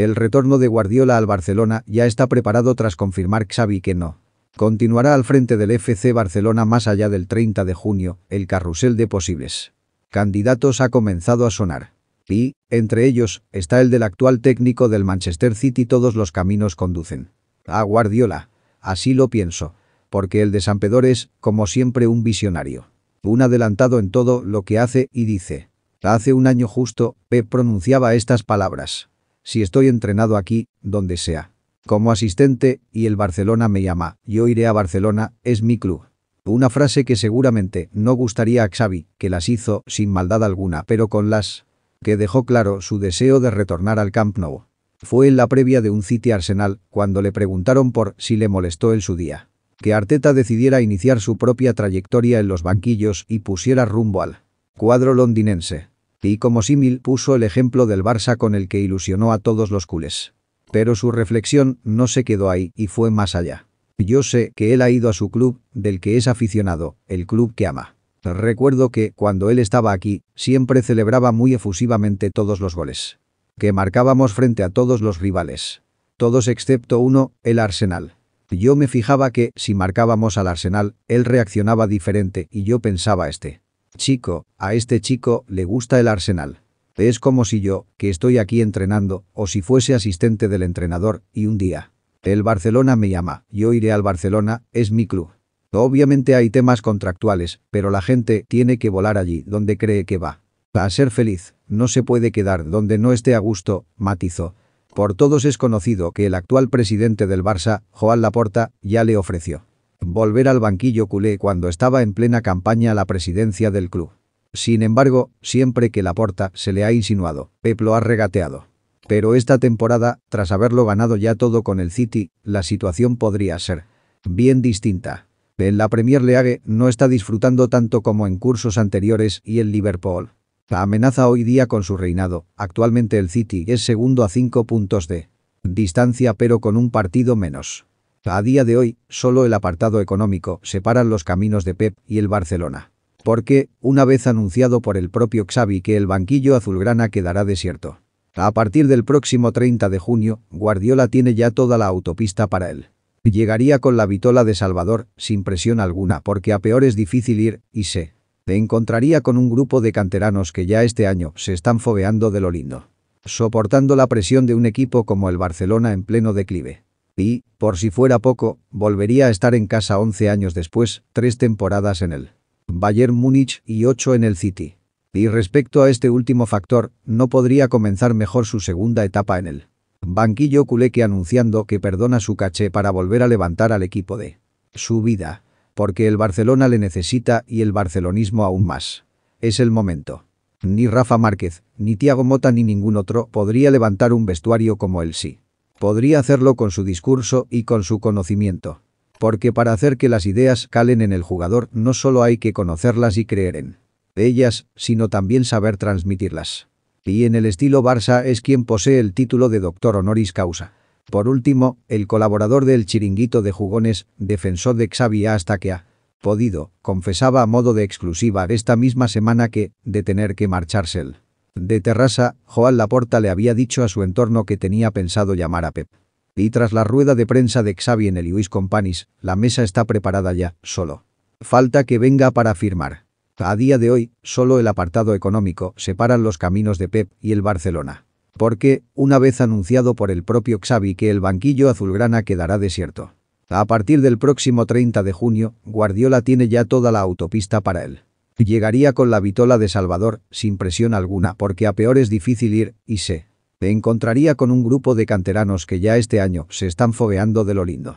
El retorno de Guardiola al Barcelona ya está preparado tras confirmar Xavi que no. Continuará al frente del FC Barcelona más allá del 30 de junio, el carrusel de posibles. Candidatos ha comenzado a sonar. Y, entre ellos, está el del actual técnico del Manchester City todos los caminos conducen. A Guardiola. Así lo pienso. Porque el de Sampedor es, como siempre, un visionario. Un adelantado en todo lo que hace y dice. Hace un año justo, Pep pronunciaba estas palabras si estoy entrenado aquí, donde sea. Como asistente, y el Barcelona me llama, yo iré a Barcelona, es mi club. Una frase que seguramente no gustaría a Xavi, que las hizo sin maldad alguna, pero con las que dejó claro su deseo de retornar al Camp Nou. Fue en la previa de un City Arsenal, cuando le preguntaron por si le molestó en su día. Que Arteta decidiera iniciar su propia trayectoria en los banquillos y pusiera rumbo al cuadro londinense. Y como símil puso el ejemplo del Barça con el que ilusionó a todos los culés. Pero su reflexión no se quedó ahí y fue más allá. Yo sé que él ha ido a su club, del que es aficionado, el club que ama. Recuerdo que, cuando él estaba aquí, siempre celebraba muy efusivamente todos los goles. Que marcábamos frente a todos los rivales. Todos excepto uno, el Arsenal. Yo me fijaba que, si marcábamos al Arsenal, él reaccionaba diferente y yo pensaba este. Chico, a este chico le gusta el Arsenal. Es como si yo, que estoy aquí entrenando, o si fuese asistente del entrenador, y un día. El Barcelona me llama, yo iré al Barcelona, es mi club. Obviamente hay temas contractuales, pero la gente tiene que volar allí donde cree que va. A ser feliz, no se puede quedar donde no esté a gusto, matizó. Por todos es conocido que el actual presidente del Barça, Joan Laporta, ya le ofreció volver al banquillo culé cuando estaba en plena campaña a la presidencia del club. Sin embargo, siempre que la porta se le ha insinuado, Pep lo ha regateado. Pero esta temporada, tras haberlo ganado ya todo con el City, la situación podría ser bien distinta. En la Premier League no está disfrutando tanto como en cursos anteriores y el Liverpool. La amenaza hoy día con su reinado, actualmente el City es segundo a cinco puntos de distancia pero con un partido menos. A día de hoy, solo el apartado económico separa los caminos de Pep y el Barcelona. Porque, una vez anunciado por el propio Xavi que el banquillo azulgrana quedará desierto. A partir del próximo 30 de junio, Guardiola tiene ya toda la autopista para él. Llegaría con la vitola de Salvador, sin presión alguna, porque a peor es difícil ir, y se encontraría con un grupo de canteranos que ya este año se están fobeando de lo lindo. Soportando la presión de un equipo como el Barcelona en pleno declive. Y, por si fuera poco, volvería a estar en casa 11 años después, tres temporadas en el Bayern Múnich y ocho en el City. Y respecto a este último factor, no podría comenzar mejor su segunda etapa en el banquillo culeque anunciando que perdona su caché para volver a levantar al equipo de su vida, porque el Barcelona le necesita y el barcelonismo aún más. Es el momento. Ni Rafa Márquez, ni Tiago Mota ni ningún otro podría levantar un vestuario como él sí. Podría hacerlo con su discurso y con su conocimiento. Porque para hacer que las ideas calen en el jugador no solo hay que conocerlas y creer en ellas, sino también saber transmitirlas. Y en el estilo Barça es quien posee el título de doctor honoris causa. Por último, el colaborador del chiringuito de jugones, defensor de Xavi hasta que ha podido, confesaba a modo de exclusiva esta misma semana que, de tener que marcharse de terraza, Joan Laporta le había dicho a su entorno que tenía pensado llamar a Pep. Y tras la rueda de prensa de Xavi en el Luis Companis, la mesa está preparada ya, solo. Falta que venga para firmar. A día de hoy, solo el apartado económico separa los caminos de Pep y el Barcelona. Porque, una vez anunciado por el propio Xavi que el banquillo azulgrana quedará desierto. A partir del próximo 30 de junio, Guardiola tiene ya toda la autopista para él. Llegaría con la vitola de Salvador, sin presión alguna, porque a peor es difícil ir, y sé, se encontraría con un grupo de canteranos que ya este año se están fogueando de lo lindo.